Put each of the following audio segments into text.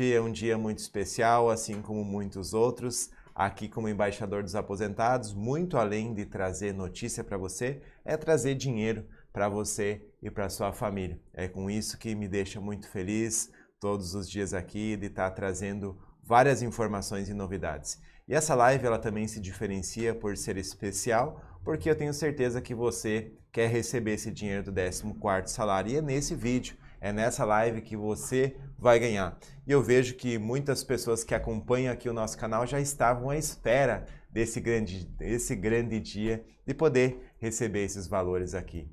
Hoje é um dia muito especial, assim como muitos outros. Aqui, como embaixador dos aposentados, muito além de trazer notícia para você, é trazer dinheiro para você e para sua família. É com isso que me deixa muito feliz todos os dias aqui de estar tá trazendo várias informações e novidades. E essa live ela também se diferencia por ser especial, porque eu tenho certeza que você quer receber esse dinheiro do 14º salário e é nesse vídeo é nessa live que você vai ganhar. E eu vejo que muitas pessoas que acompanham aqui o nosso canal já estavam à espera desse grande, desse grande dia de poder receber esses valores aqui.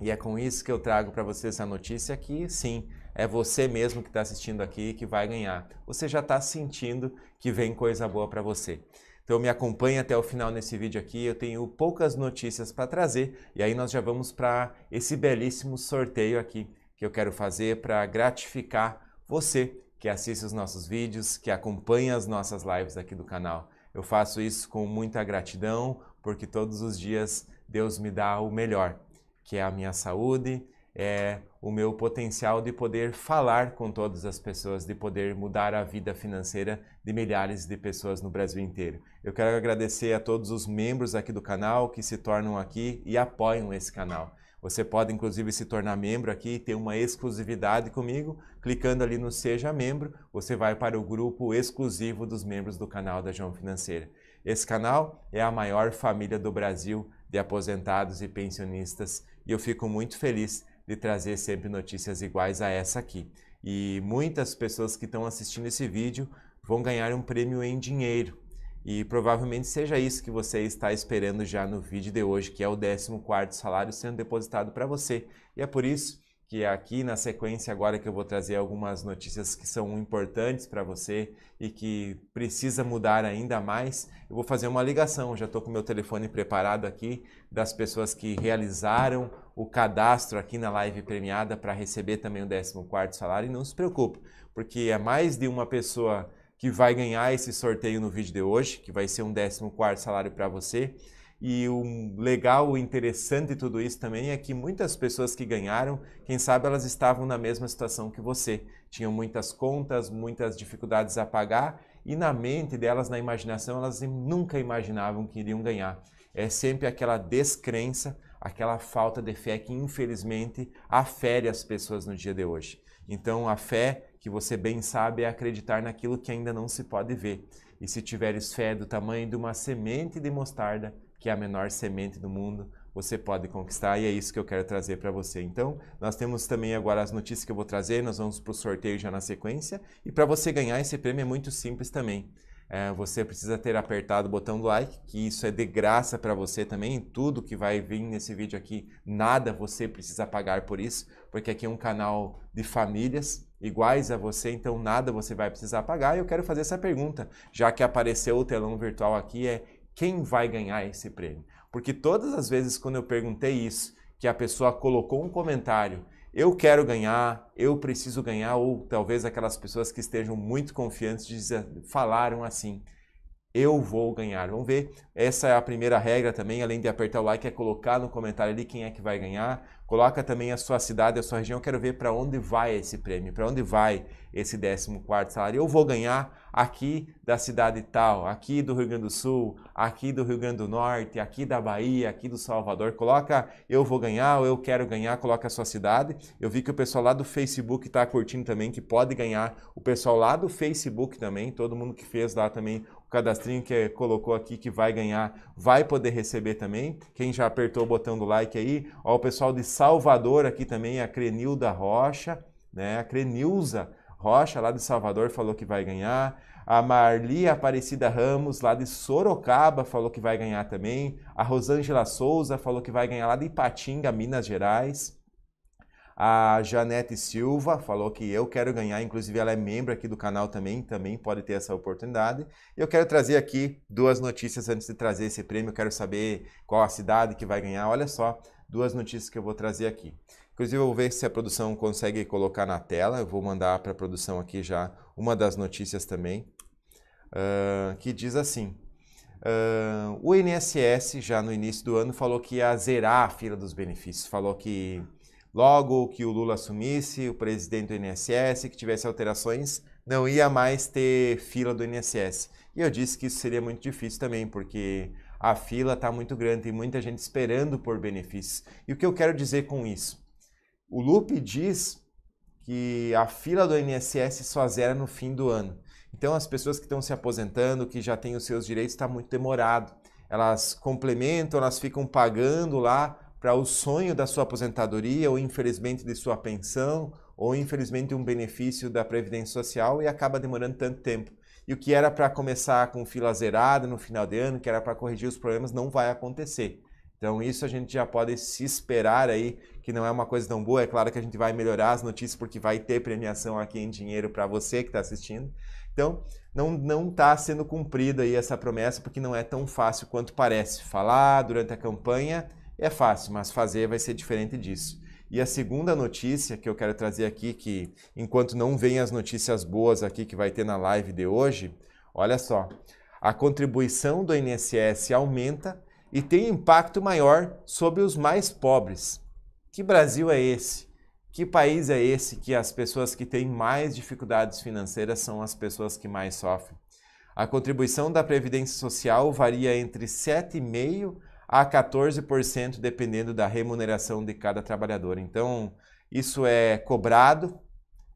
E é com isso que eu trago para você essa notícia que sim, é você mesmo que está assistindo aqui que vai ganhar. Você já está sentindo que vem coisa boa para você. Então me acompanhe até o final nesse vídeo aqui, eu tenho poucas notícias para trazer e aí nós já vamos para esse belíssimo sorteio aqui que eu quero fazer para gratificar você que assiste os nossos vídeos, que acompanha as nossas lives aqui do canal. Eu faço isso com muita gratidão, porque todos os dias Deus me dá o melhor, que é a minha saúde, é o meu potencial de poder falar com todas as pessoas, de poder mudar a vida financeira de milhares de pessoas no Brasil inteiro. Eu quero agradecer a todos os membros aqui do canal que se tornam aqui e apoiam esse canal. Você pode, inclusive, se tornar membro aqui e ter uma exclusividade comigo. Clicando ali no Seja Membro, você vai para o grupo exclusivo dos membros do canal da João Financeira. Esse canal é a maior família do Brasil de aposentados e pensionistas e eu fico muito feliz de trazer sempre notícias iguais a essa aqui. E muitas pessoas que estão assistindo esse vídeo vão ganhar um prêmio em dinheiro e provavelmente seja isso que você está esperando já no vídeo de hoje, que é o 14 salário sendo depositado para você. E é por isso que é aqui na sequência agora que eu vou trazer algumas notícias que são importantes para você e que precisa mudar ainda mais, eu vou fazer uma ligação, já estou com meu telefone preparado aqui das pessoas que realizaram o cadastro aqui na live premiada para receber também o 14 salário e não se preocupe, porque é mais de uma pessoa que vai ganhar esse sorteio no vídeo de hoje, que vai ser um 14 salário para você. E o legal, o interessante de tudo isso também é que muitas pessoas que ganharam, quem sabe elas estavam na mesma situação que você. Tinham muitas contas, muitas dificuldades a pagar e na mente delas, na imaginação, elas nunca imaginavam que iriam ganhar. É sempre aquela descrença, aquela falta de fé que infelizmente afere as pessoas no dia de hoje. Então a fé que você bem sabe é acreditar naquilo que ainda não se pode ver. E se tiveres fé do tamanho de uma semente de mostarda, que é a menor semente do mundo, você pode conquistar e é isso que eu quero trazer para você. Então, nós temos também agora as notícias que eu vou trazer, nós vamos para o sorteio já na sequência. E para você ganhar esse prêmio é muito simples também. É, você precisa ter apertado o botão do like, que isso é de graça para você também. Tudo que vai vir nesse vídeo aqui, nada você precisa pagar por isso, porque aqui é um canal de famílias iguais a você, então nada você vai precisar pagar. E eu quero fazer essa pergunta, já que apareceu o telão virtual aqui, é quem vai ganhar esse prêmio? Porque todas as vezes quando eu perguntei isso, que a pessoa colocou um comentário, eu quero ganhar, eu preciso ganhar, ou talvez aquelas pessoas que estejam muito confiantes dizer, falaram assim eu vou ganhar. Vamos ver. Essa é a primeira regra também, além de apertar o like, é colocar no comentário ali quem é que vai ganhar. Coloca também a sua cidade, a sua região. Eu quero ver para onde vai esse prêmio, para onde vai esse 14 salário. Eu vou ganhar aqui da cidade tal, aqui do Rio Grande do Sul, aqui do Rio Grande do Norte, aqui da Bahia, aqui do Salvador. Coloca eu vou ganhar ou eu quero ganhar, coloca a sua cidade. Eu vi que o pessoal lá do Facebook está curtindo também, que pode ganhar. O pessoal lá do Facebook também, todo mundo que fez lá também cadastrinho que é, colocou aqui que vai ganhar, vai poder receber também. Quem já apertou o botão do like aí, ó, o pessoal de Salvador aqui também, a Crenilda Rocha, né? A Crenilza Rocha lá de Salvador falou que vai ganhar. A Marli Aparecida Ramos, lá de Sorocaba, falou que vai ganhar também. A Rosângela Souza falou que vai ganhar lá de Ipatinga, Minas Gerais. A Janete Silva falou que eu quero ganhar, inclusive ela é membro aqui do canal também, também pode ter essa oportunidade. Eu quero trazer aqui duas notícias antes de trazer esse prêmio, eu quero saber qual a cidade que vai ganhar. Olha só, duas notícias que eu vou trazer aqui. Inclusive, eu vou ver se a produção consegue colocar na tela, eu vou mandar para a produção aqui já uma das notícias também, uh, que diz assim. Uh, o INSS, já no início do ano, falou que ia zerar a fila dos benefícios, falou que Logo que o Lula assumisse, o presidente do INSS, que tivesse alterações, não ia mais ter fila do INSS. E eu disse que isso seria muito difícil também, porque a fila está muito grande, tem muita gente esperando por benefícios. E o que eu quero dizer com isso? O Lupe diz que a fila do INSS só zera no fim do ano. Então, as pessoas que estão se aposentando, que já têm os seus direitos, está muito demorado. Elas complementam, elas ficam pagando lá para o sonho da sua aposentadoria ou infelizmente de sua pensão ou infelizmente um benefício da previdência social e acaba demorando tanto tempo. E o que era para começar com fila zerada no final de ano, que era para corrigir os problemas, não vai acontecer. Então isso a gente já pode se esperar aí, que não é uma coisa tão boa. É claro que a gente vai melhorar as notícias porque vai ter premiação aqui em dinheiro para você que está assistindo. Então não não está sendo cumprida aí essa promessa porque não é tão fácil quanto parece. Falar durante a campanha é fácil, mas fazer vai ser diferente disso. E a segunda notícia que eu quero trazer aqui, que enquanto não vem as notícias boas aqui que vai ter na live de hoje, olha só, a contribuição do INSS aumenta e tem impacto maior sobre os mais pobres. Que Brasil é esse? Que país é esse que as pessoas que têm mais dificuldades financeiras são as pessoas que mais sofrem? A contribuição da Previdência Social varia entre 7,5% a 14%, dependendo da remuneração de cada trabalhador. Então, isso é cobrado,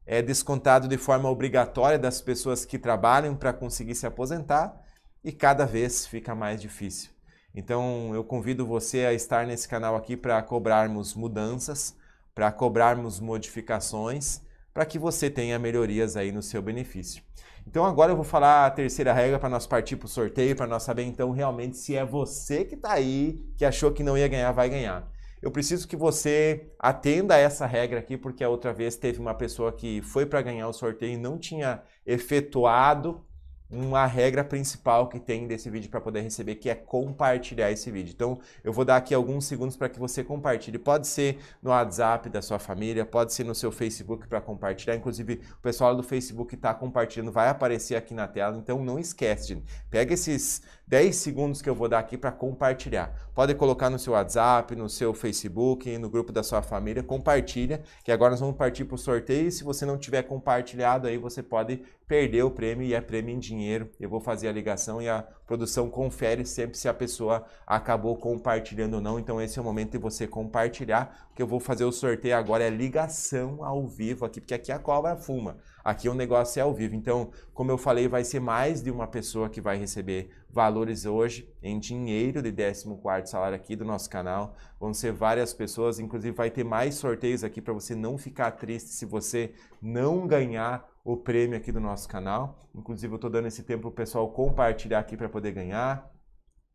é descontado de forma obrigatória das pessoas que trabalham para conseguir se aposentar e cada vez fica mais difícil. Então, eu convido você a estar nesse canal aqui para cobrarmos mudanças, para cobrarmos modificações para que você tenha melhorias aí no seu benefício. Então agora eu vou falar a terceira regra para nós partir para o sorteio, para nós saber então realmente se é você que está aí, que achou que não ia ganhar, vai ganhar. Eu preciso que você atenda a essa regra aqui, porque a outra vez teve uma pessoa que foi para ganhar o sorteio e não tinha efetuado uma regra principal que tem desse vídeo para poder receber, que é compartilhar esse vídeo. Então, eu vou dar aqui alguns segundos para que você compartilhe. Pode ser no WhatsApp da sua família, pode ser no seu Facebook para compartilhar. Inclusive, o pessoal do Facebook está compartilhando, vai aparecer aqui na tela. Então, não esquece, gente. pega esses 10 segundos que eu vou dar aqui para compartilhar. Pode colocar no seu WhatsApp, no seu Facebook, no grupo da sua família, compartilha, que agora nós vamos partir para o sorteio. E se você não tiver compartilhado aí, você pode perder o prêmio e é prêmio em dinheiro. Eu vou fazer a ligação e a produção confere sempre se a pessoa acabou compartilhando ou não. Então esse é o momento de você compartilhar. O que eu vou fazer o sorteio agora é ligação ao vivo aqui, porque aqui a cobra fuma. Aqui o negócio é ao vivo. Então, como eu falei, vai ser mais de uma pessoa que vai receber valores hoje em dinheiro de 14 salário aqui do nosso canal. Vão ser várias pessoas, inclusive vai ter mais sorteios aqui para você não ficar triste se você não ganhar o prêmio aqui do nosso canal. Inclusive, eu estou dando esse tempo para o pessoal compartilhar aqui para poder ganhar.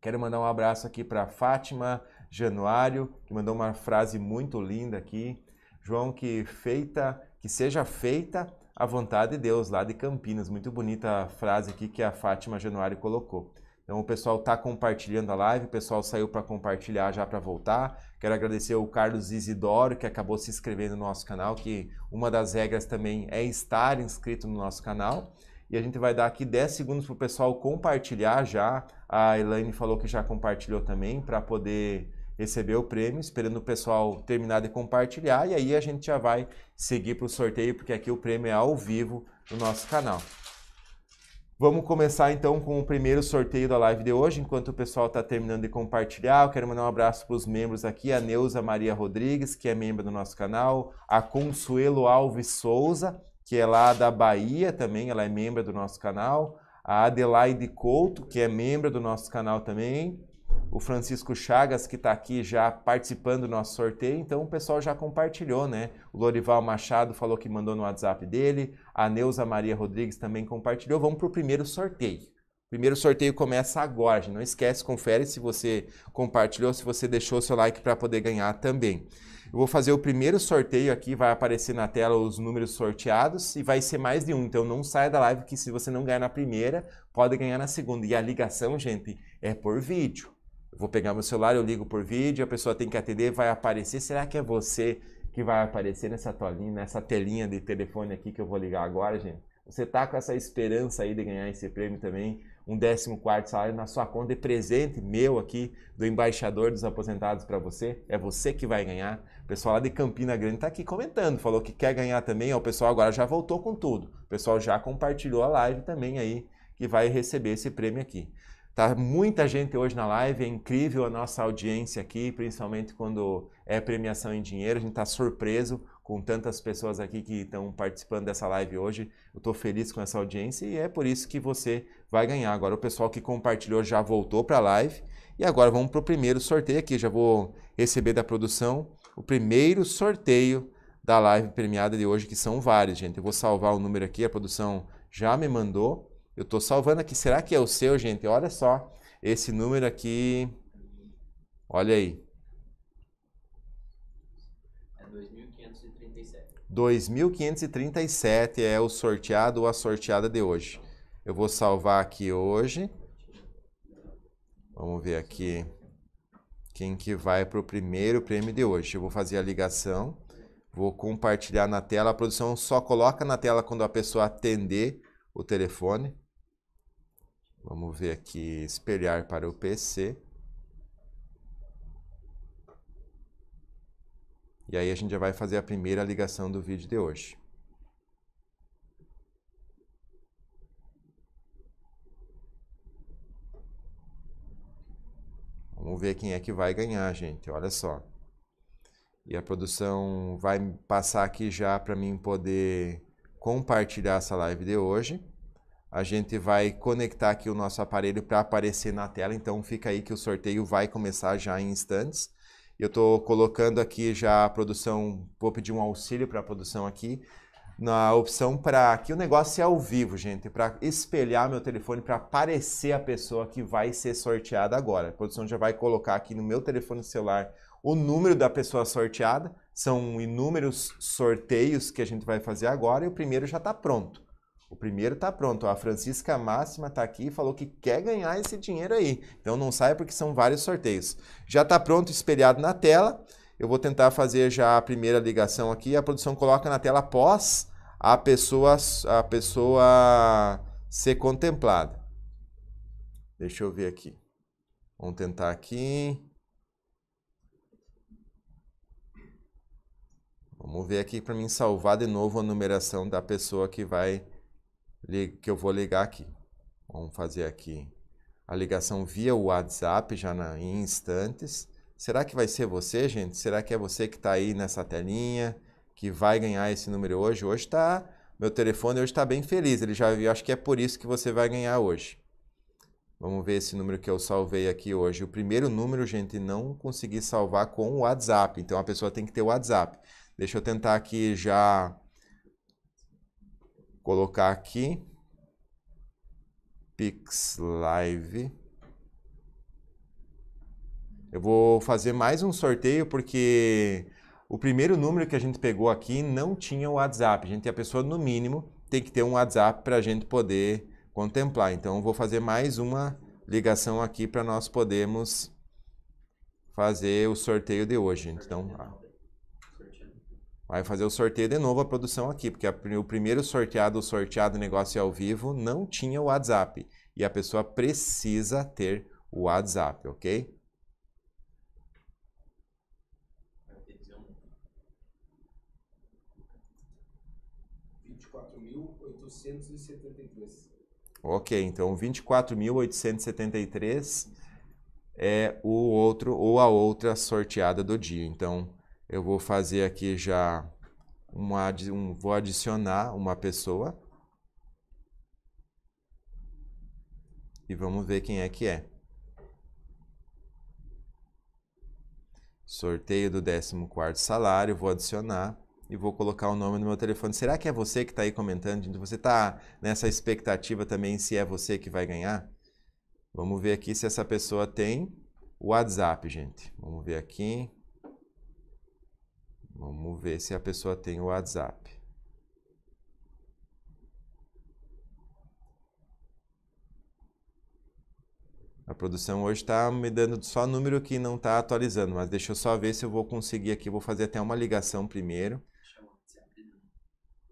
Quero mandar um abraço aqui para Fátima Januário, que mandou uma frase muito linda aqui. João, que feita, que seja feita a vontade de Deus, lá de Campinas. Muito bonita a frase aqui que a Fátima Januário colocou. Então o pessoal está compartilhando a live, o pessoal saiu para compartilhar já para voltar. Quero agradecer o Carlos Isidoro, que acabou se inscrevendo no nosso canal, que uma das regras também é estar inscrito no nosso canal. E a gente vai dar aqui 10 segundos para o pessoal compartilhar já. A Elaine falou que já compartilhou também para poder receber o prêmio, esperando o pessoal terminar de compartilhar. E aí a gente já vai seguir para o sorteio, porque aqui o prêmio é ao vivo no nosso canal. Vamos começar então com o primeiro sorteio da live de hoje, enquanto o pessoal está terminando de compartilhar. Eu quero mandar um abraço para os membros aqui, a Neuza Maria Rodrigues, que é membro do nosso canal, a Consuelo Alves Souza, que é lá da Bahia também, ela é membro do nosso canal, a Adelaide Couto, que é membro do nosso canal também, o Francisco Chagas, que está aqui já participando do nosso sorteio, então o pessoal já compartilhou, né? O Lorival Machado falou que mandou no WhatsApp dele, a Neuza Maria Rodrigues também compartilhou. Vamos para o primeiro sorteio. O primeiro sorteio começa agora, gente. não esquece, confere se você compartilhou, se você deixou seu like para poder ganhar também. Eu vou fazer o primeiro sorteio aqui, vai aparecer na tela os números sorteados e vai ser mais de um. Então não saia da live que se você não ganhar na primeira, pode ganhar na segunda. E a ligação, gente, é por vídeo vou pegar meu celular, eu ligo por vídeo, a pessoa tem que atender, vai aparecer. Será que é você que vai aparecer nessa telinha, nessa telinha de telefone aqui que eu vou ligar agora, gente? Você tá com essa esperança aí de ganhar esse prêmio também, um 14 quarto salário na sua conta de presente meu aqui do embaixador dos aposentados para você. É você que vai ganhar. O pessoal lá de Campina Grande está aqui comentando, falou que quer ganhar também. Ó, o pessoal agora já voltou com tudo. O pessoal já compartilhou a live também aí que vai receber esse prêmio aqui. Tá muita gente hoje na live, é incrível a nossa audiência aqui, principalmente quando é premiação em dinheiro. A gente está surpreso com tantas pessoas aqui que estão participando dessa live hoje. Eu estou feliz com essa audiência e é por isso que você vai ganhar. Agora, o pessoal que compartilhou já voltou para a live. E agora vamos para o primeiro sorteio aqui. Já vou receber da produção o primeiro sorteio da live premiada de hoje, que são vários, gente. Eu vou salvar o número aqui, a produção já me mandou. Eu estou salvando aqui. Será que é o seu, gente? Olha só esse número aqui. Olha aí. É 2.537. 2.537 é o sorteado ou a sorteada de hoje. Eu vou salvar aqui hoje. Vamos ver aqui quem que vai para o primeiro prêmio de hoje. Eu vou fazer a ligação, vou compartilhar na tela. A produção só coloca na tela quando a pessoa atender o telefone. Vamos ver aqui, espelhar para o PC. E aí a gente já vai fazer a primeira ligação do vídeo de hoje. Vamos ver quem é que vai ganhar, gente. Olha só. E a produção vai passar aqui já para mim poder compartilhar essa live de hoje a gente vai conectar aqui o nosso aparelho para aparecer na tela. Então fica aí que o sorteio vai começar já em instantes. Eu estou colocando aqui já a produção, vou pedir um auxílio para a produção aqui, na opção para que o negócio é ao vivo, gente, para espelhar meu telefone para aparecer a pessoa que vai ser sorteada agora. A produção já vai colocar aqui no meu telefone celular o número da pessoa sorteada. São inúmeros sorteios que a gente vai fazer agora e o primeiro já está pronto. O primeiro está pronto. A Francisca Máxima está aqui e falou que quer ganhar esse dinheiro aí. Então não saia porque são vários sorteios. Já está pronto, espelhado na tela. Eu vou tentar fazer já a primeira ligação aqui. A produção coloca na tela após a pessoa, a pessoa ser contemplada. Deixa eu ver aqui. Vamos tentar aqui. Vamos ver aqui para mim salvar de novo a numeração da pessoa que vai que eu vou ligar aqui. Vamos fazer aqui a ligação via WhatsApp já na, em instantes. Será que vai ser você, gente? Será que é você que está aí nessa telinha, que vai ganhar esse número hoje? Hoje está. Meu telefone hoje está bem feliz. Ele já viu. Acho que é por isso que você vai ganhar hoje. Vamos ver esse número que eu salvei aqui hoje. O primeiro número, gente, não consegui salvar com o WhatsApp. Então a pessoa tem que ter o WhatsApp. Deixa eu tentar aqui já colocar aqui Pix Live. Eu vou fazer mais um sorteio porque o primeiro número que a gente pegou aqui não tinha o WhatsApp. A gente a pessoa no mínimo tem que ter um WhatsApp para a gente poder contemplar. Então eu vou fazer mais uma ligação aqui para nós podermos fazer o sorteio de hoje. Então, Vai fazer o sorteio de novo a produção aqui, porque a, o primeiro sorteado, o sorteado negócio ao vivo, não tinha o WhatsApp. E a pessoa precisa ter o WhatsApp, ok? Ok, então 24.873 é o outro ou a outra sorteada do dia. Então, eu vou fazer aqui já uma, um, vou adicionar uma pessoa. E vamos ver quem é que é. Sorteio do 14 quarto salário, vou adicionar e vou colocar o nome no meu telefone. Será que é você que está aí comentando? Você está nessa expectativa também se é você que vai ganhar? Vamos ver aqui se essa pessoa tem o WhatsApp, gente. Vamos ver aqui. Vamos ver se a pessoa tem o WhatsApp. A produção hoje está me dando só número que não está atualizando, mas deixa eu só ver se eu vou conseguir aqui. Vou fazer até uma ligação primeiro.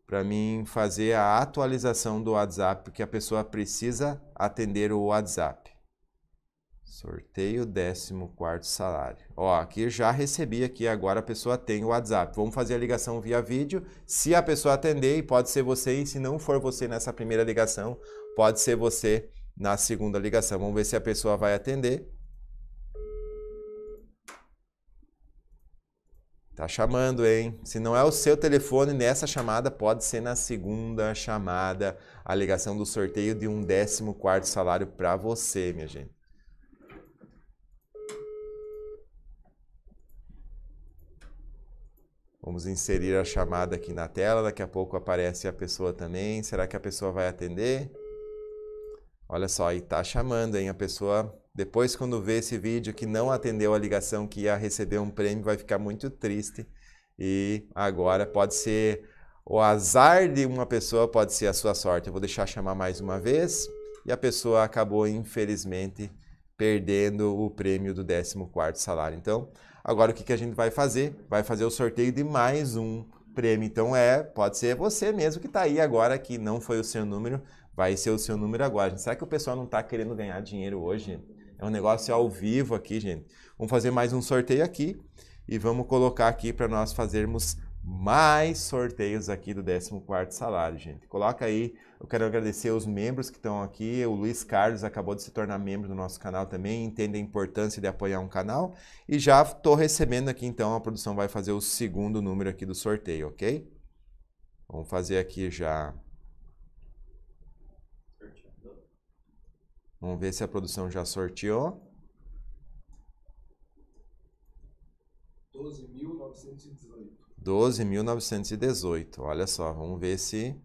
Para mim fazer a atualização do WhatsApp, porque a pessoa precisa atender o WhatsApp. Sorteio 14 salário. Ó, aqui já recebi aqui, agora a pessoa tem o WhatsApp. Vamos fazer a ligação via vídeo. Se a pessoa atender, pode ser você, e se não for você nessa primeira ligação, pode ser você na segunda ligação. Vamos ver se a pessoa vai atender. Tá chamando, hein? Se não é o seu telefone nessa chamada, pode ser na segunda chamada a ligação do sorteio de um 14 quarto salário para você, minha gente. Vamos inserir a chamada aqui na tela. Daqui a pouco aparece a pessoa também. Será que a pessoa vai atender? Olha só, aí tá chamando, hein? A pessoa, depois quando vê esse vídeo que não atendeu a ligação, que ia receber um prêmio, vai ficar muito triste. E agora pode ser o azar de uma pessoa, pode ser a sua sorte. Eu vou deixar chamar mais uma vez. E a pessoa acabou, infelizmente, perdendo o prêmio do 14 salário. Então, Agora o que, que a gente vai fazer? Vai fazer o sorteio de mais um prêmio. Então é, pode ser você mesmo que está aí agora, que não foi o seu número, vai ser o seu número agora. Será que o pessoal não está querendo ganhar dinheiro hoje? É um negócio ao vivo aqui, gente. Vamos fazer mais um sorteio aqui e vamos colocar aqui para nós fazermos mais sorteios aqui do 14 salário, gente. Coloca aí, eu quero agradecer os membros que estão aqui, o Luiz Carlos acabou de se tornar membro do nosso canal também, entende a importância de apoiar um canal e já estou recebendo aqui então, a produção vai fazer o segundo número aqui do sorteio, ok? Vamos fazer aqui já... Vamos ver se a produção já sorteou. 12.918. 12.918. Olha só, vamos ver se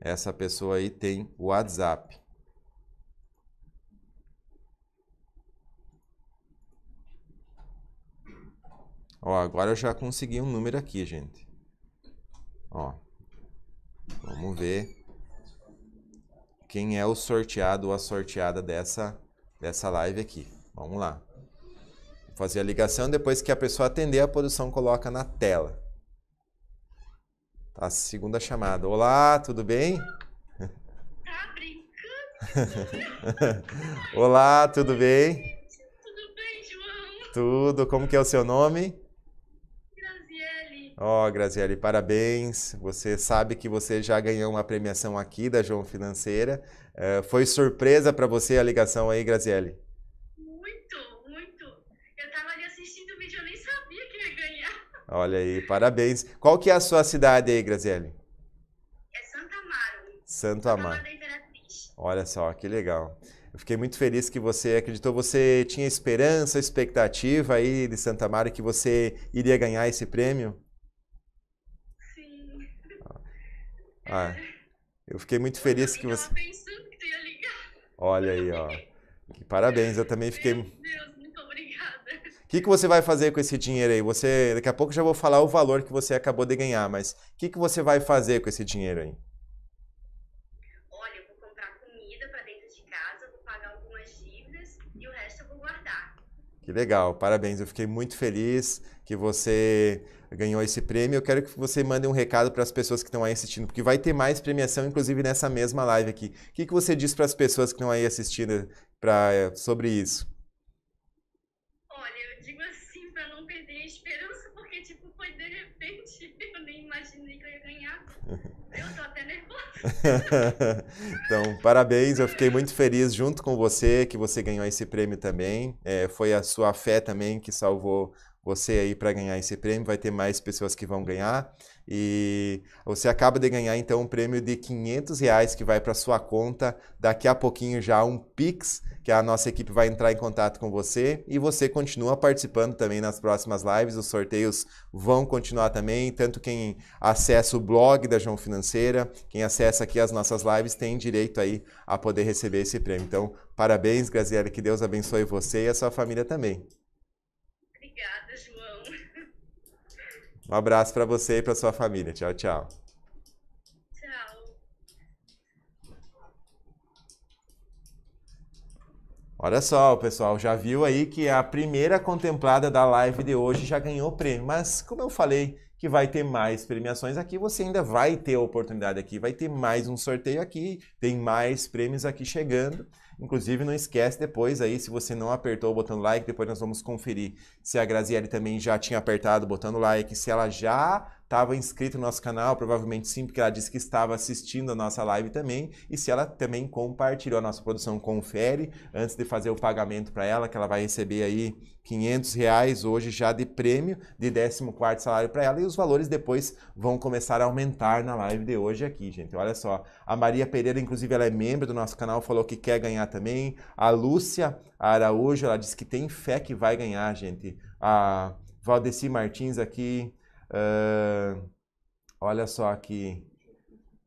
essa pessoa aí tem o WhatsApp. Ó, agora eu já consegui um número aqui, gente. Ó. Vamos ver quem é o sorteado ou a sorteada dessa dessa live aqui. Vamos lá. Vou fazer a ligação depois que a pessoa atender a produção coloca na tela. Tá, segunda chamada. Olá, tudo bem? Tá brincando? Olá, tudo bem? Tudo bem, João? Tudo. Como que é o seu nome? Graziele. Ó, oh, Graziele, parabéns. Você sabe que você já ganhou uma premiação aqui da João Financeira. Uh, foi surpresa para você a ligação aí, Graziele? Olha aí, parabéns. Qual que é a sua cidade aí, Graziele? É Santo Amaro. Santo Amaro. Olha só, que legal. Eu fiquei muito feliz que você acreditou, você tinha esperança, expectativa aí de Santa Maria que você iria ganhar esse prêmio? Sim. Ah, ah eu fiquei muito feliz que você. Que ia ligar. Olha aí, ó. Que parabéns, eu também fiquei. Meu Deus, que, que você vai fazer com esse dinheiro aí? Você, daqui a pouco já vou falar o valor que você acabou de ganhar, mas o que, que você vai fazer com esse dinheiro aí? Olha, eu vou comprar comida para dentro de casa, vou pagar algumas dívidas e o resto eu vou guardar. Que legal, parabéns. Eu fiquei muito feliz que você ganhou esse prêmio. Eu quero que você mande um recado para as pessoas que estão aí assistindo, porque vai ter mais premiação, inclusive nessa mesma live aqui. O que, que você diz para as pessoas que estão aí assistindo pra, eh, sobre isso? Eu até então, parabéns, eu fiquei muito feliz junto com você que você ganhou esse prêmio também. É, foi a sua fé também que salvou você aí para ganhar esse prêmio, vai ter mais pessoas que vão ganhar. E você acaba de ganhar então um prêmio de 500 reais que vai para sua conta. Daqui a pouquinho já um Pix que a nossa equipe vai entrar em contato com você e você continua participando também nas próximas lives. Os sorteios vão continuar também. Tanto quem acessa o blog da João Financeira, quem acessa aqui as nossas lives, tem direito aí a poder receber esse prêmio. Então, parabéns, Graziela, que Deus abençoe você e a sua família também. Um abraço para você e para sua família. Tchau, tchau. Tchau. Olha só, pessoal, já viu aí que a primeira contemplada da live de hoje já ganhou prêmio, mas como eu falei que vai ter mais premiações aqui, você ainda vai ter a oportunidade aqui, vai ter mais um sorteio aqui, tem mais prêmios aqui chegando. Inclusive, não esquece depois aí, se você não apertou o botão like, depois nós vamos conferir se a Graziele também já tinha apertado o botão like, se ela já estava inscrito no nosso canal, provavelmente sim, porque ela disse que estava assistindo a nossa live também. E se ela também compartilhou a nossa produção, confere antes de fazer o pagamento para ela, que ela vai receber aí 500 reais hoje já de prêmio de 14 salário para ela. E os valores depois vão começar a aumentar na live de hoje aqui, gente. Olha só. A Maria Pereira, inclusive, ela é membro do nosso canal, falou que quer ganhar também. A Lúcia Araújo, ela disse que tem fé que vai ganhar, gente. A Valdeci Martins aqui Uh, olha só aqui.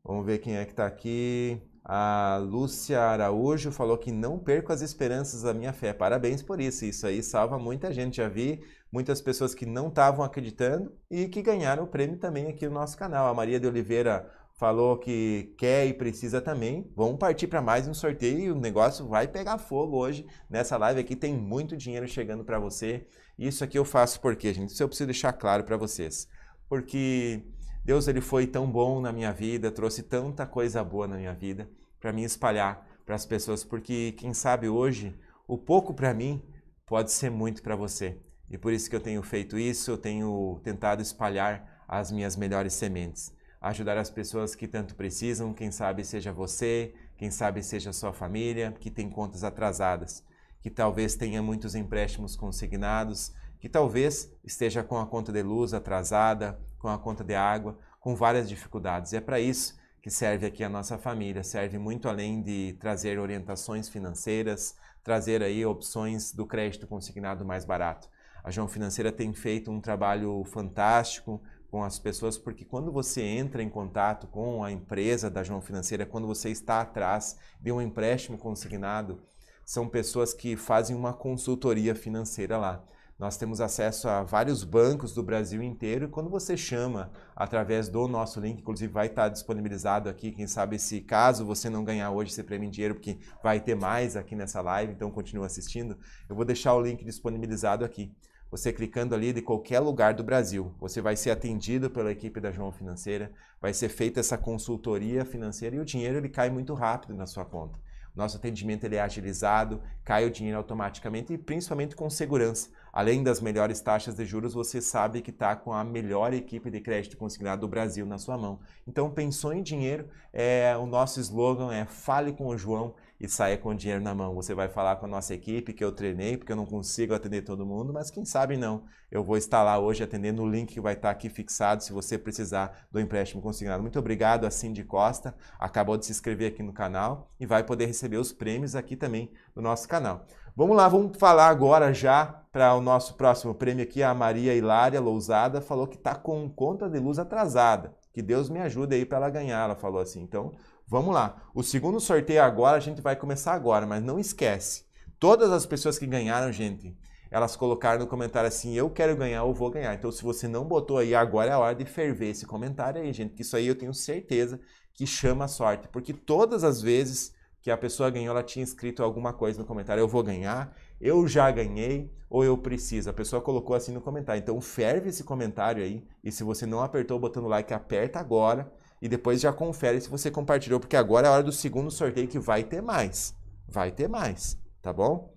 Vamos ver quem é que está aqui. A Lúcia Araújo falou que não perco as esperanças da minha fé. Parabéns por isso. Isso aí salva muita gente. Já vi muitas pessoas que não estavam acreditando e que ganharam o prêmio também aqui no nosso canal. A Maria de Oliveira falou que quer e precisa também. Vamos partir para mais um sorteio e o negócio vai pegar fogo hoje. Nessa live aqui tem muito dinheiro chegando para você. Isso aqui eu faço porque, gente, isso eu preciso deixar claro para vocês. Porque Deus ele foi tão bom na minha vida, trouxe tanta coisa boa na minha vida para mim espalhar para as pessoas, porque quem sabe hoje o pouco para mim pode ser muito para você. E por isso que eu tenho feito isso, eu tenho tentado espalhar as minhas melhores sementes, ajudar as pessoas que tanto precisam, quem sabe seja você, quem sabe seja sua família que tem contas atrasadas que talvez tenha muitos empréstimos consignados, que talvez esteja com a conta de luz atrasada, com a conta de água, com várias dificuldades. E é para isso que serve aqui a nossa família, serve muito além de trazer orientações financeiras, trazer aí opções do crédito consignado mais barato. A João Financeira tem feito um trabalho fantástico com as pessoas, porque quando você entra em contato com a empresa da João Financeira, quando você está atrás de um empréstimo consignado, são pessoas que fazem uma consultoria financeira lá. Nós temos acesso a vários bancos do Brasil inteiro e quando você chama através do nosso link, inclusive vai estar disponibilizado aqui, quem sabe se caso você não ganhar hoje, esse prêmio em dinheiro, porque vai ter mais aqui nessa live, então continua assistindo. Eu vou deixar o link disponibilizado aqui. Você clicando ali de qualquer lugar do Brasil, você vai ser atendido pela equipe da João Financeira, vai ser feita essa consultoria financeira e o dinheiro ele cai muito rápido na sua conta. Nosso atendimento ele é agilizado, cai o dinheiro automaticamente e principalmente com segurança. Além das melhores taxas de juros, você sabe que está com a melhor equipe de crédito consignado do Brasil na sua mão. Então, pensou em dinheiro, é, o nosso slogan é Fale com o João e sair com o dinheiro na mão. Você vai falar com a nossa equipe que eu treinei, porque eu não consigo atender todo mundo, mas quem sabe não. Eu vou estar lá hoje atendendo o link que vai estar aqui fixado se você precisar do empréstimo consignado. Muito obrigado a Cindy Costa, acabou de se inscrever aqui no canal e vai poder receber os prêmios aqui também no nosso canal. Vamos lá, vamos falar agora já para o nosso próximo prêmio aqui. A Maria Hilária Lousada falou que está com conta de luz atrasada. Que Deus me ajude aí para ela ganhar, ela falou assim. Então, Vamos lá. O segundo sorteio agora, a gente vai começar agora, mas não esquece. Todas as pessoas que ganharam, gente, elas colocaram no comentário assim: eu quero ganhar ou vou ganhar. Então, se você não botou aí, agora é a hora de ferver esse comentário aí, gente, que isso aí eu tenho certeza que chama a sorte, porque todas as vezes que a pessoa ganhou, ela tinha escrito alguma coisa no comentário: eu vou ganhar, eu já ganhei ou eu preciso. A pessoa colocou assim no comentário. Então, ferve esse comentário aí e se você não apertou o botão like, aperta agora e depois já confere se você compartilhou, porque agora é a hora do segundo sorteio que vai ter mais. Vai ter mais, tá bom?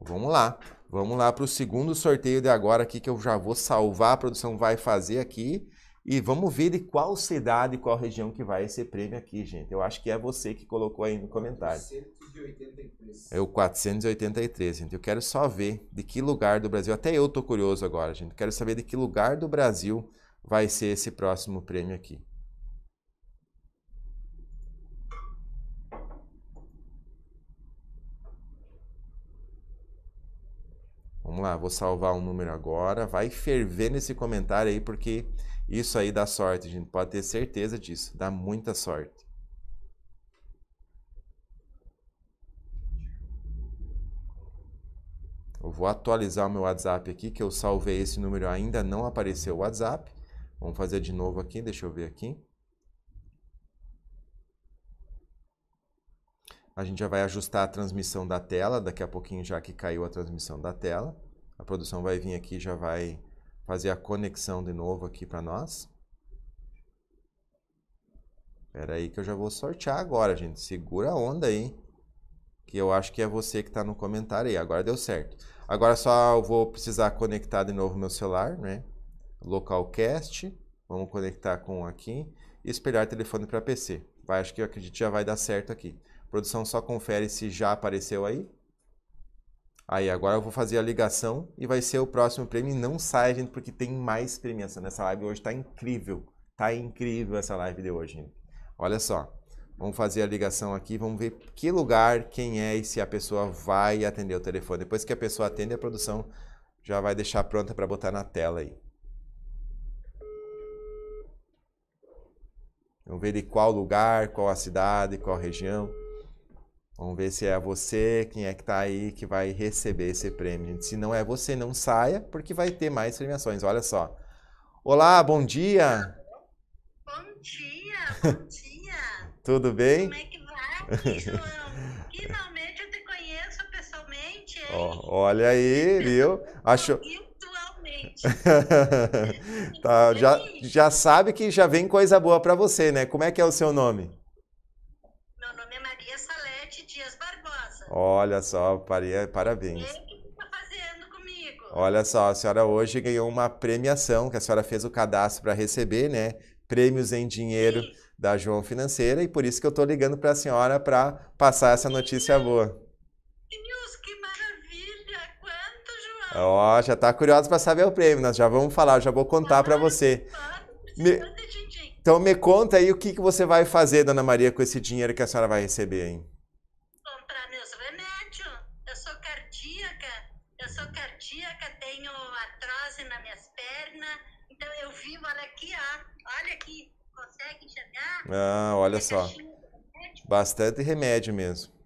Vamos lá. Vamos lá para o segundo sorteio de agora aqui que eu já vou salvar, a produção vai fazer aqui. E vamos ver de qual cidade, qual região que vai esse prêmio aqui, gente. Eu acho que é você que colocou aí no comentário. 483. É o 483, gente. Eu quero só ver de que lugar do Brasil. Até eu tô curioso agora, gente. quero saber de que lugar do Brasil vai ser esse próximo prêmio aqui. Vamos lá, vou salvar um número agora. Vai ferver nesse comentário aí, porque isso aí dá sorte, a gente pode ter certeza disso. Dá muita sorte. Eu vou atualizar o meu WhatsApp aqui, que eu salvei esse número ainda não apareceu o WhatsApp. Vamos fazer de novo aqui, deixa eu ver aqui. A gente já vai ajustar a transmissão da tela, daqui a pouquinho já que caiu a transmissão da tela. A produção vai vir aqui já vai fazer a conexão de novo aqui para nós. Espera aí que eu já vou sortear agora, gente. Segura a onda aí. Que eu acho que é você que está no comentário aí. Agora deu certo. Agora só eu vou precisar conectar de novo meu celular, né? localcast, vamos conectar com aqui, e espelhar telefone para PC. Vai, acho que eu acredito que já vai dar certo aqui. produção só confere se já apareceu aí. Aí, agora eu vou fazer a ligação e vai ser o próximo prêmio. Não sai, gente, porque tem mais premiação. Nessa live hoje tá incrível. Tá incrível essa live de hoje. Gente. Olha só. Vamos fazer a ligação aqui, vamos ver que lugar, quem é e se a pessoa vai atender o telefone. Depois que a pessoa atende, a produção já vai deixar pronta para botar na tela aí. Vamos ver de qual lugar, qual a cidade, qual a região. Vamos ver se é você, quem é que está aí que vai receber esse prêmio. Se não é você, não saia, porque vai ter mais premiações. Olha só. Olá, bom dia. Bom dia, bom dia. Tudo bem? Como é que vai, João? Finalmente eu te conheço pessoalmente, hein? Oh, olha aí, viu? Achou? tá, já, já sabe que já vem coisa boa para você, né? Como é que é o seu nome? Meu nome é Maria Salete Dias Barbosa. Olha só, Maria, parabéns. E que tá fazendo comigo? Olha só, a senhora hoje ganhou uma premiação que a senhora fez o cadastro para receber, né? Prêmios em dinheiro Sim. da João Financeira e por isso que eu tô ligando para a senhora para passar essa notícia boa. Ó, oh, já tá curioso para saber o prêmio. Nós já vamos falar, já vou contar para você. Me... Então me conta aí o que, que você vai fazer, Dona Maria, com esse dinheiro que a senhora vai receber, hein? Comprar meus remédios. Eu sou cardíaca. Eu sou cardíaca, tenho artrose nas minhas pernas. Então eu vivo, olha aqui, ó. Olha aqui. Consegue enxergar? Ah, olha só. Bastante remédio mesmo.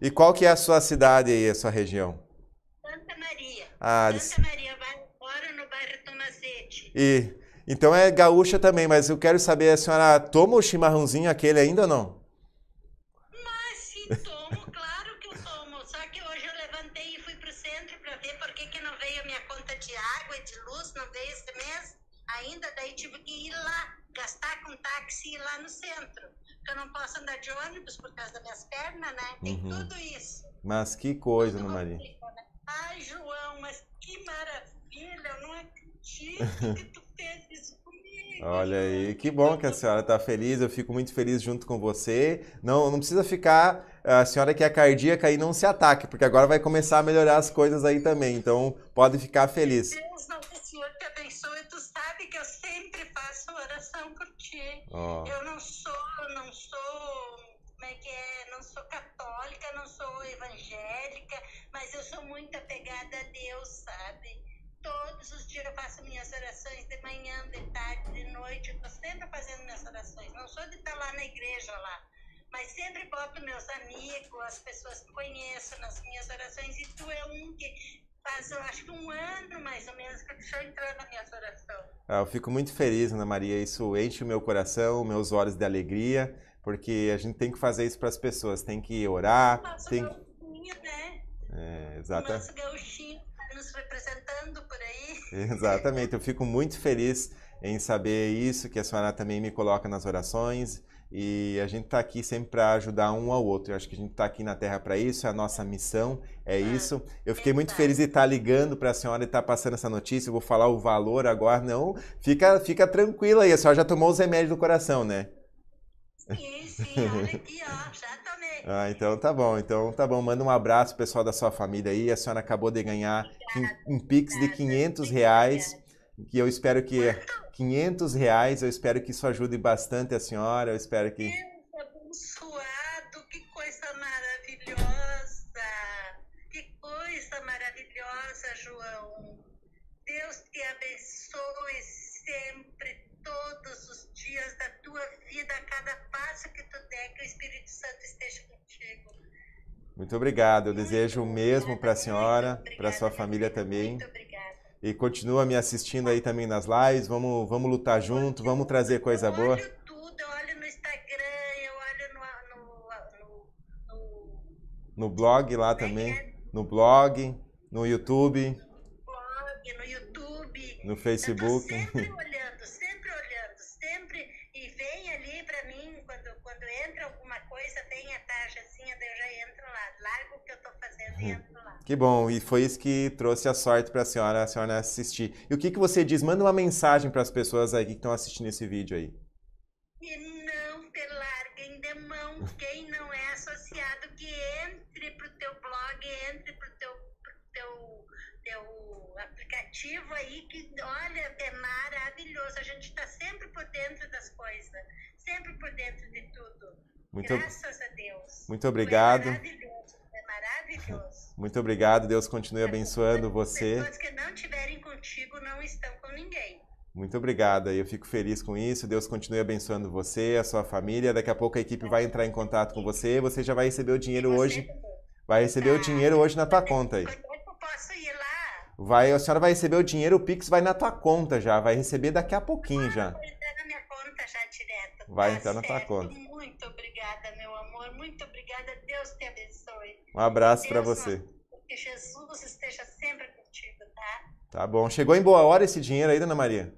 E qual que é a sua cidade aí, a sua região? Santa Maria. Ah, Santa Maria, moro no bairro Tomazete. E, então é gaúcha também, mas eu quero saber, a senhora toma o chimarrãozinho aquele ainda ou não? Mas se tomo, claro que eu tomo. Só que hoje eu levantei e fui para o centro para ver por que, que não veio a minha conta de água e de luz, não veio esse mês ainda. Daí tive que ir lá, gastar com táxi lá no centro eu não posso andar de ônibus por causa das minhas pernas, né? Tem uhum. tudo isso. Mas que coisa, Ana Maria. Né? Ai, João, mas que maravilha, eu não acredito que tu fez isso comigo. Olha aí, que bom que a senhora está feliz, eu fico muito feliz junto com você. Não, não precisa ficar, eh, a senhora que é cardíaca aí não se ataque, porque agora vai começar a melhorar as coisas aí também, então pode ficar feliz. Deus não sabe que eu sempre faço oração por ti. Oh. Eu não sou, não sou, como é que é? Não sou católica, não sou evangélica, mas eu sou muito apegada a Deus, sabe? Todos os dias eu faço minhas orações de manhã, de tarde, de noite. Eu tô sempre fazendo minhas orações. Não sou de estar tá lá na igreja lá. Mas sempre boto meus amigos, as pessoas que conheço nas minhas orações, e tu é um que faz eu acho que um ano mais ou menos que o senhor entrou na minha oração. Ah, eu fico muito feliz, Ana Maria. Isso enche o meu coração, meus olhos de alegria, porque a gente tem que fazer isso para as pessoas, tem que orar, Nossa, tem que. Né? É, exata... Nosso gauchinho tá nos representando por aí. Exatamente, eu fico muito feliz em saber isso, que a senhora também me coloca nas orações e a gente está aqui sempre para ajudar um ao outro. Eu acho que a gente está aqui na Terra para isso, é a nossa missão, é ah, isso. Eu fiquei é muito verdade. feliz de estar tá ligando para a senhora e estar tá passando essa notícia. Eu vou falar o valor agora, não. Fica, fica tranquila aí, a senhora já tomou os remédios do coração, né? Sim, sim, olha aqui, ó, já tomei. ah, então tá bom, então tá bom. Manda um abraço pessoal da sua família aí. A senhora acabou de ganhar um, um Pix de 500 reais, que eu espero que... Quanto? 500 reais. Eu espero que isso ajude bastante a senhora. Eu espero que. Deus abençoado, que coisa maravilhosa! Que coisa maravilhosa, João. Deus te abençoe sempre, todos os dias da tua vida, a cada passo que tu der, que o Espírito Santo esteja contigo. Muito obrigado. Eu muito desejo o mesmo para a senhora, para sua família também. Muito obrigada. E continua me assistindo aí também nas lives. Vamos, vamos lutar junto, vamos trazer coisa boa. no blog lá é também, é? no blog, no YouTube, no, blog, no, YouTube, no Facebook. sempre olhando, sempre olhando, sempre e vem ali pra mim quando quando entra alguma coisa, vem a taxa daí eu já entro lá, largo o que eu tô fazendo e hum. entro que bom, e foi isso que trouxe a sorte para a senhora, a senhora assistir. E o que, que você diz? Manda uma mensagem para as pessoas aí que estão assistindo esse vídeo aí. Que não te larguem de mão. Quem não é associado, que entre para o teu blog, entre para o teu, teu, teu aplicativo aí, que olha, é maravilhoso. A gente está sempre por dentro das coisas, sempre por dentro de tudo. Muito, Graças a Deus. Muito obrigado. Foi é maravilhoso, foi é maravilhoso. Muito obrigado, Deus continue abençoando você. Pessoas que não tiverem contigo não estão com ninguém. Muito obrigada, eu fico feliz com isso. Deus continue abençoando você, a sua família. Daqui a pouco a equipe vai entrar em contato com você. Você já vai receber o dinheiro hoje. Vai receber o dinheiro hoje na tua é conta aí. É posso ir lá? Vai, a senhora vai receber o dinheiro, o Pix vai na tua conta já. Vai receber daqui a pouquinho ah, já já direto. Vai tá entrar na sua conta. Muito obrigada, meu amor. Muito obrigada. Deus te abençoe. Um abraço para você. Que Jesus esteja sempre contigo, tá? Tá bom. Chegou em boa hora esse dinheiro aí, dona Maria?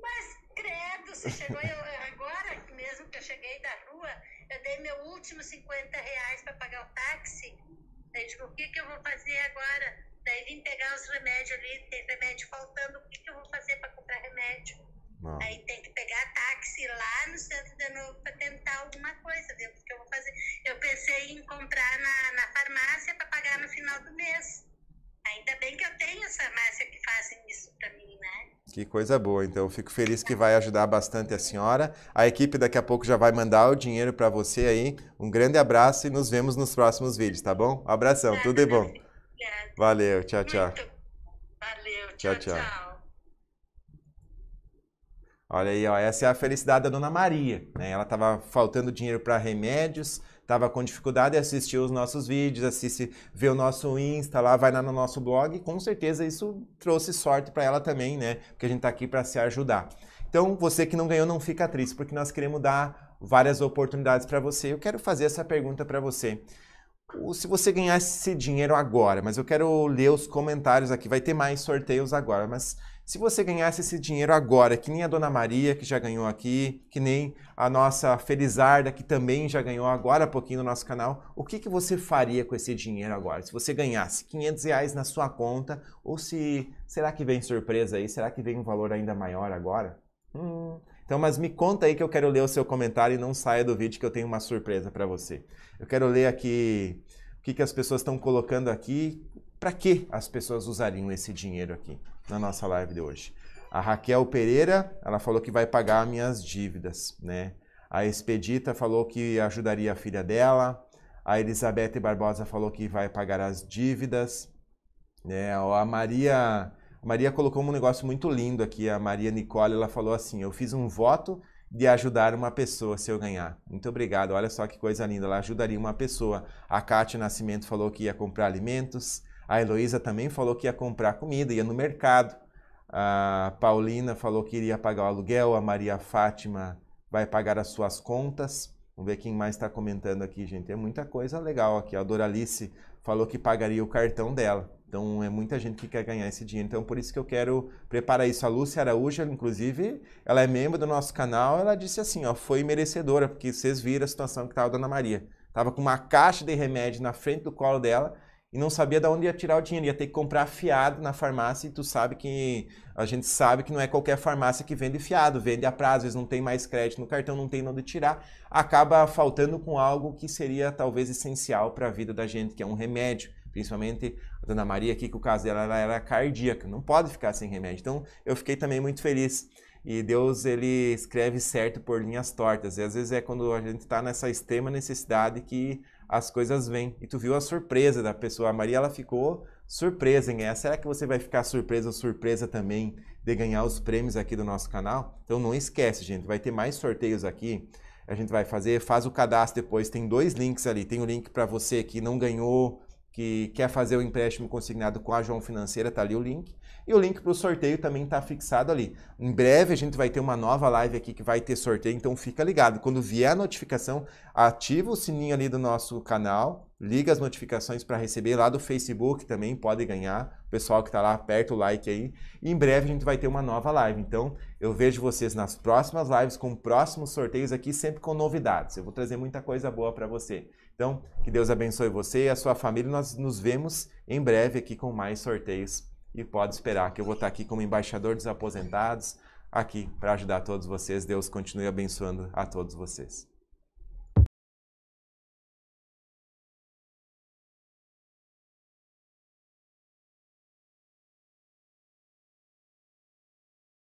Mas, credo, se chegou agora mesmo que eu cheguei da rua, eu dei meu último 50 reais para pagar o táxi. Daí digo, tipo, o que, que eu vou fazer agora? Daí vim pegar os remédios ali, tem remédio faltando, o que, que eu vou fazer para comprar remédio? Não. Aí tem que pegar táxi lá no centro de novo para tentar alguma coisa, ver o que eu vou fazer. Eu pensei em comprar na, na farmácia para pagar no final do mês. Ainda bem que eu tenho essa farmácia que fazem isso para mim, né? Que coisa boa, então eu fico feliz que vai ajudar bastante a senhora. A equipe daqui a pouco já vai mandar o dinheiro para você aí. Um grande abraço e nos vemos nos próximos vídeos, tá bom? Um abração, tudo de bom. Valeu, tchau, tchau. Valeu, tchau, tchau. tchau. Olha aí, ó, essa é a felicidade da Dona Maria. Né? Ela estava faltando dinheiro para remédios, estava com dificuldade de assistiu os nossos vídeos, assiste, vê o nosso Insta lá, vai lá no nosso blog. Com certeza isso trouxe sorte para ela também, né? Porque a gente está aqui para se ajudar. Então, você que não ganhou, não fica triste, porque nós queremos dar várias oportunidades para você. Eu quero fazer essa pergunta para você. Se você ganhasse esse dinheiro agora, mas eu quero ler os comentários aqui, vai ter mais sorteios agora, mas se você ganhasse esse dinheiro agora, que nem a Dona Maria, que já ganhou aqui, que nem a nossa Felizarda, que também já ganhou agora há pouquinho no nosso canal, o que, que você faria com esse dinheiro agora? Se você ganhasse 500 reais na sua conta, ou se... Será que vem surpresa aí? Será que vem um valor ainda maior agora? Hum... Então, mas me conta aí que eu quero ler o seu comentário e não saia do vídeo que eu tenho uma surpresa para você. Eu quero ler aqui o que, que as pessoas estão colocando aqui, para que as pessoas usariam esse dinheiro aqui na nossa live de hoje. A Raquel Pereira, ela falou que vai pagar minhas dívidas, né? A Expedita falou que ajudaria a filha dela. A Elizabeth Barbosa falou que vai pagar as dívidas. Né? A Maria, a Maria colocou um negócio muito lindo aqui. A Maria Nicole, ela falou assim: "Eu fiz um voto de ajudar uma pessoa se eu ganhar. Muito obrigado. Olha só que coisa linda. Ela ajudaria uma pessoa. A Cátia Nascimento falou que ia comprar alimentos. A Heloísa também falou que ia comprar comida, ia no mercado. A Paulina falou que iria pagar o aluguel. A Maria Fátima vai pagar as suas contas. Vamos ver quem mais está comentando aqui, gente. É muita coisa legal aqui. A Doralice falou que pagaria o cartão dela. Então é muita gente que quer ganhar esse dinheiro. Então por isso que eu quero preparar isso. A Lúcia Araújo, inclusive, ela é membro do nosso canal. Ela disse assim, ó, foi merecedora porque vocês viram a situação que estava a Dona Maria. Tava com uma caixa de remédio na frente do colo dela e não sabia de onde ia tirar o dinheiro, ia ter que comprar fiado na farmácia e tu sabe que a gente sabe que não é qualquer farmácia que vende fiado, vende a prazo, às vezes não tem mais crédito no cartão, não tem onde tirar, acaba faltando com algo que seria talvez essencial para a vida da gente, que é um remédio. Principalmente a Dona Maria aqui, que o caso dela era cardíaca, não pode ficar sem remédio. Então eu fiquei também muito feliz. E Deus ele escreve certo por linhas tortas. E às vezes é quando a gente está nessa extrema necessidade que as coisas vêm. E tu viu a surpresa da pessoa. A Maria, ela ficou surpresa em ganhar. Será que você vai ficar surpresa ou surpresa também de ganhar os prêmios aqui do nosso canal? Então não esquece, gente, vai ter mais sorteios aqui. A gente vai fazer, faz o cadastro depois. Tem dois links ali. Tem o um link para você que não ganhou, que quer fazer o empréstimo consignado com a João Financeira, tá ali o link. E o link para o sorteio também está fixado ali. Em breve a gente vai ter uma nova live aqui que vai ter sorteio, então fica ligado. Quando vier a notificação, ativa o sininho ali do nosso canal, liga as notificações para receber lá do Facebook também, pode ganhar. O pessoal que está lá, aperta o like aí. E em breve a gente vai ter uma nova live. Então eu vejo vocês nas próximas lives com próximos sorteios aqui, sempre com novidades. Eu vou trazer muita coisa boa para você. Então, que Deus abençoe você e a sua família. Nós nos vemos em breve aqui com mais sorteios. E pode esperar que eu vou estar aqui como embaixador dos aposentados, aqui para ajudar todos vocês. Deus continue abençoando a todos vocês.